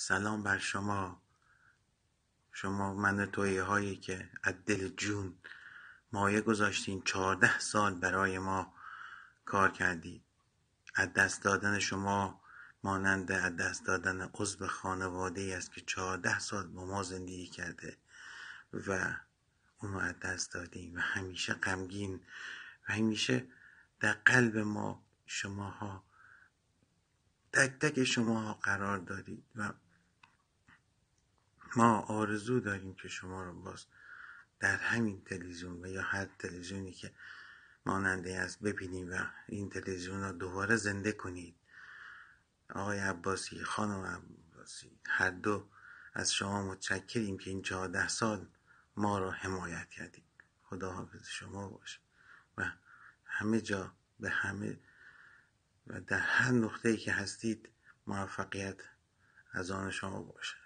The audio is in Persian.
سلام بر شما شما من تویه هایی که از دل جون مایه گذاشتین چهارده سال برای ما کار کردید از دست دادن شما مانند از دست دادن عضو خانواده ای است که چهارده سال با ما زندگی کرده و اونو از دست دادیم و همیشه غمگین و همیشه در قلب ما شماها تک تک شماها قرار دارید و ما آرزو داریم که شما رو باز در همین تلویزیون و یا هر تلویزیونی که ماننده است ببینیم و این تلویزیون رو دوباره زنده کنید آقای عباسی خانم عباسی هر دو از شما متشکریم که این چهارده سال ما را حمایت کردید خدا حافظ شما باشه و همه جا به همه و در هر ای که هستید موفقیت از آن شما باشه